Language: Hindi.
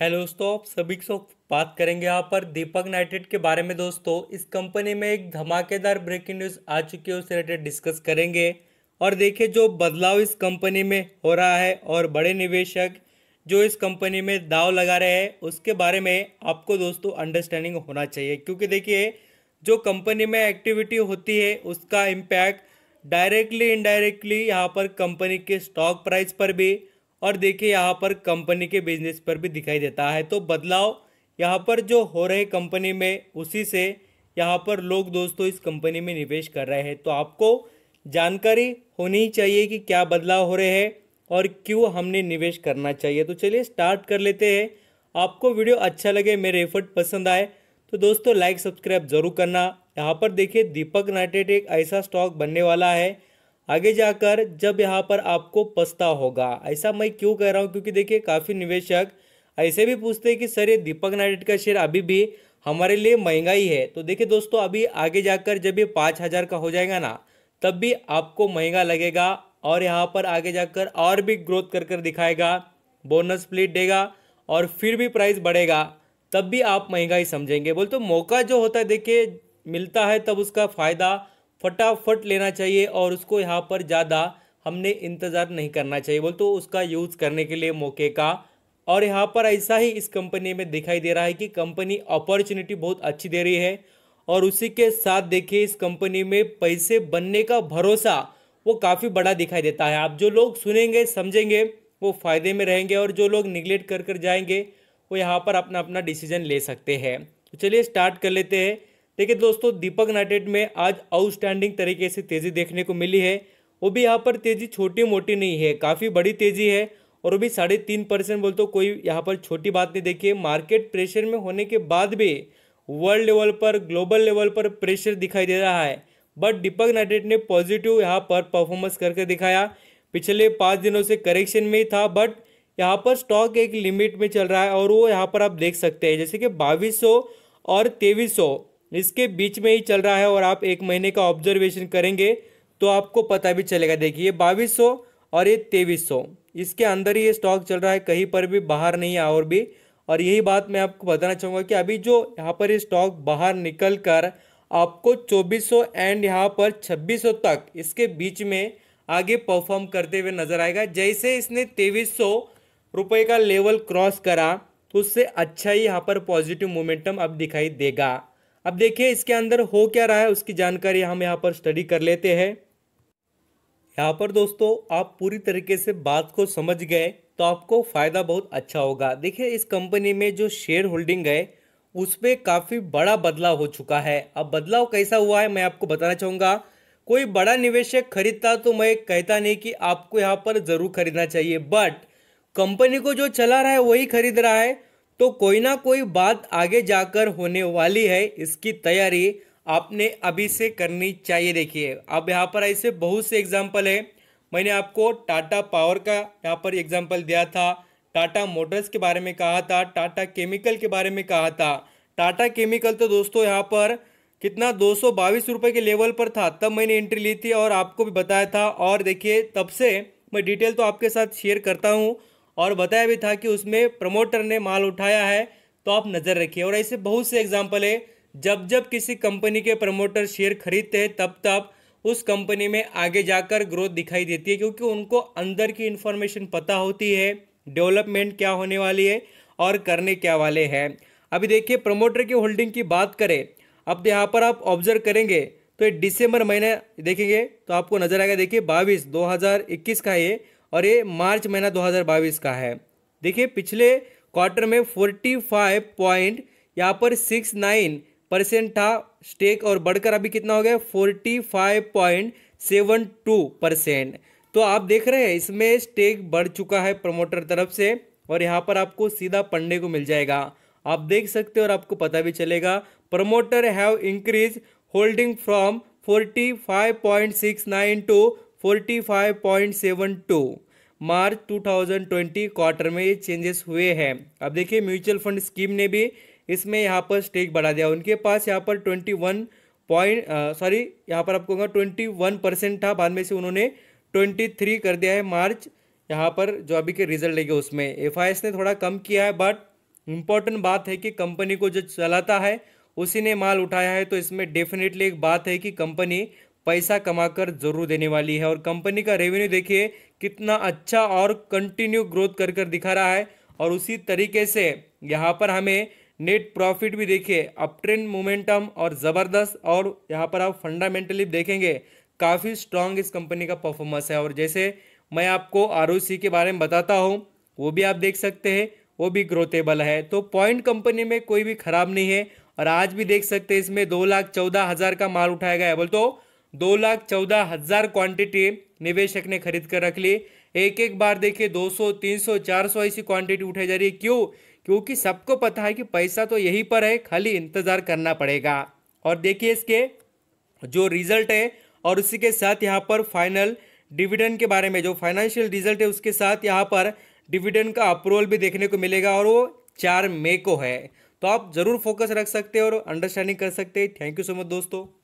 हेलो दोस्तों आप सभी से बात करेंगे यहाँ पर दीपक नाइटेड के बारे में दोस्तों इस कंपनी में एक धमाकेदार ब्रेकिंग न्यूज़ आ चुकी है उससे रिलेटेड डिस्कस करेंगे और देखिए जो बदलाव इस कंपनी में हो रहा है और बड़े निवेशक जो इस कंपनी में दाव लगा रहे हैं उसके बारे में आपको दोस्तों अंडरस्टैंडिंग होना चाहिए क्योंकि देखिए जो कंपनी में एक्टिविटी होती है उसका इम्पैक्ट डायरेक्टली इनडायरेक्टली यहाँ पर कंपनी के स्टॉक प्राइस पर भी और देखिए यहाँ पर कंपनी के बिजनेस पर भी दिखाई देता है तो बदलाव यहाँ पर जो हो रहे कंपनी में उसी से यहाँ पर लोग दोस्तों इस कंपनी में निवेश कर रहे हैं तो आपको जानकारी होनी चाहिए कि क्या बदलाव हो रहे हैं और क्यों हमने निवेश करना चाहिए तो चलिए स्टार्ट कर लेते हैं आपको वीडियो अच्छा लगे मेरे एफर्ट पसंद आए तो दोस्तों लाइक सब्सक्राइब जरूर करना यहाँ पर देखिए दीपक नाइटेड एक ऐसा स्टॉक बनने वाला है आगे जाकर जब यहाँ पर आपको पछता होगा ऐसा मैं क्यों कह रहा हूँ क्योंकि देखिए काफ़ी निवेशक ऐसे भी पूछते हैं कि सर ये दीपक नाइडेट का शेयर अभी भी हमारे लिए महंगा ही है तो देखिए दोस्तों अभी आगे जाकर जब ये पाँच हज़ार का हो जाएगा ना तब भी आपको महंगा लगेगा और यहाँ पर आगे जाकर और भी ग्रोथ कर कर दिखाएगा बोनस प्लेट देगा और फिर भी प्राइस बढ़ेगा तब भी आप महंगा ही समझेंगे बोल तो मौका जो होता है देखिए मिलता है तब उसका फ़ायदा फटाफट लेना चाहिए और उसको यहाँ पर ज़्यादा हमने इंतज़ार नहीं करना चाहिए बोल तो उसका यूज़ करने के लिए मौके का और यहाँ पर ऐसा ही इस कंपनी में दिखाई दे रहा है कि कंपनी अपॉर्चुनिटी बहुत अच्छी दे रही है और उसी के साथ देखिए इस कंपनी में पैसे बनने का भरोसा वो काफ़ी बड़ा दिखाई देता है आप जो लोग सुनेंगे समझेंगे वो फ़ायदे में रहेंगे और जो लोग निगलेक्ट कर कर जाएंगे वो यहाँ पर अपना अपना डिसीजन ले सकते हैं तो चलिए स्टार्ट कर लेते हैं देखिए दोस्तों दीपक नाइटेड में आज आउटस्टैंडिंग तरीके से तेज़ी देखने को मिली है वो भी यहाँ पर तेज़ी छोटी मोटी नहीं है काफ़ी बड़ी तेज़ी है और वो भी साढ़े तीन परसेंट बोल तो कोई यहाँ पर छोटी बात नहीं देखिए मार्केट प्रेशर में होने के बाद भी वर्ल्ड लेवल पर ग्लोबल लेवल पर प्रेशर दिखाई दे रहा है बट दीपक नाइटेड ने पॉजिटिव यहाँ पर परफॉर्मेंस करके दिखाया पिछले पाँच दिनों से करेक्शन में ही था बट यहाँ पर स्टॉक एक लिमिट में चल रहा है और वो यहाँ पर आप देख सकते हैं जैसे कि बाईस और तेईस इसके बीच में ही चल रहा है और आप एक महीने का ऑब्जर्वेशन करेंगे तो आपको पता भी चलेगा देखिए बाईस सौ और ये तेईस सौ इसके अंदर ही ये स्टॉक चल रहा है कहीं पर भी बाहर नहीं है और भी और यही बात मैं आपको बताना चाहूँगा कि अभी जो यहाँ पर ये स्टॉक बाहर निकल कर आपको 2400 एंड यहाँ पर 2600 तक इसके बीच में आगे परफॉर्म करते हुए नजर आएगा जैसे इसने तेईस रुपए का लेवल क्रॉस करा तो उससे अच्छा ही यहाँ पर पॉजिटिव मोमेंटम अब दिखाई देगा अब देखिए इसके अंदर हो क्या रहा है उसकी जानकारी हम यहाँ पर स्टडी कर लेते हैं यहाँ पर दोस्तों आप पूरी तरीके से बात को समझ गए तो आपको फ़ायदा बहुत अच्छा होगा देखिए इस कंपनी में जो शेयर होल्डिंग है उस पर काफ़ी बड़ा बदलाव हो चुका है अब बदलाव कैसा हुआ है मैं आपको बताना चाहूँगा कोई बड़ा निवेशक खरीदता तो मैं कहता नहीं कि आपको यहाँ पर ज़रूर खरीदना चाहिए बट कंपनी को जो चला रहा है वही खरीद रहा है तो कोई ना कोई बात आगे जाकर होने वाली है इसकी तैयारी आपने अभी से करनी चाहिए देखिए अब यहाँ पर ऐसे बहुत से एग्जाम्पल है मैंने आपको टाटा पावर का यहाँ पर एग्जाम्पल दिया था टाटा मोटर्स के बारे में कहा था टाटा केमिकल के बारे में कहा था टाटा केमिकल तो दोस्तों यहाँ पर कितना दो सौ के लेवल पर था तब मैंने एंट्री ली थी और आपको भी बताया था और देखिए तब से मैं डिटेल तो आपके साथ शेयर करता हूँ और बताया भी था कि उसमें प्रमोटर ने माल उठाया है तो आप नज़र रखिए और ऐसे बहुत से एग्जाम्पल है जब जब किसी कंपनी के प्रमोटर शेयर खरीदते हैं तब तब उस कंपनी में आगे जाकर ग्रोथ दिखाई देती है क्योंकि उनको अंदर की इन्फॉर्मेशन पता होती है डेवलपमेंट क्या होने वाली है और करने क्या वाले हैं अभी देखिए प्रमोटर की होल्डिंग की बात करें अब तो यहाँ पर आप ऑब्जर्व करेंगे तो ये दिसंबर महीने देखेंगे तो आपको नज़र आएगा देखिए बाईस 2021 का ये और ये मार्च महीना 2022 का है देखिए पिछले क्वार्टर में 45 पॉइंट यहाँ पर 69 परसेंट था स्टेक और बढ़कर अभी कितना हो गया five point seven two percent तो आप देख रहे हैं इसमें स्टेक बढ़ चुका है प्रमोटर तरफ से और यहाँ पर आपको सीधा पढ़ने को मिल जाएगा आप देख सकते हो और आपको पता भी चलेगा promoter have increase holding from nine to forty five point seven two March 2020 quarter में ये चेंजेस हुए हैं अब देखिए म्यूचुअल फंड स्कीम ने भी इसमें यहाँ पर स्टेक बढ़ा दिया उनके पास यहाँ पर 21 पॉइंट सॉरी यहाँ पर आपको ट्वेंटी वन परसेंट था बाद में से उन्होंने 23 कर दिया है मार्च यहाँ पर जो अभी के रिजल्ट लेंगे उसमें एफ ने थोड़ा कम किया है बट इम्पॉर्टेंट बात है कि कंपनी को जो चलाता है उसी ने माल उठाया है तो इसमें डेफिनेटली एक बात है कि कंपनी पैसा कमाकर जरूर देने वाली है और कंपनी का रेवेन्यू देखिए कितना अच्छा और कंटिन्यू ग्रोथ कर कर दिखा रहा है और उसी तरीके से यहाँ पर हमें नेट प्रॉफिट भी देखिए अप ट्रेंड मोमेंटम और ज़बरदस्त और यहाँ पर आप फंडामेंटली देखेंगे काफ़ी स्ट्रांग इस कंपनी का परफॉर्मेंस है और जैसे मैं आपको आर के बारे में बताता हूँ वो भी आप देख सकते हैं वो भी ग्रोथेबल है तो पॉइंट कंपनी में कोई भी खराब नहीं है और आज भी देख सकते हैं इसमें दो लाख चौदह हज़ार का माल उठाया गया है बोल तो दो लाख चौदह हज़ार क्वांटिटी निवेशक ने खरीद कर रख ली एक एक बार देखिए 200, 300, 400 ऐसी क्वांटिटी उठाई जा रही है क्यों क्योंकि सबको पता है कि पैसा तो यहीं पर है खाली इंतज़ार करना पड़ेगा और देखिए इसके जो रिजल्ट है और उसी के साथ यहाँ पर फाइनल डिविडेंड के बारे में जो फाइनेंशियल रिजल्ट है उसके साथ यहाँ पर डिविडेंड का अप्रूवल भी देखने को मिलेगा और वो चार मे को है तो आप ज़रूर फोकस रख सकते हैं और अंडरस्टैंडिंग कर सकते हैं थैंक यू सो मच दोस्तों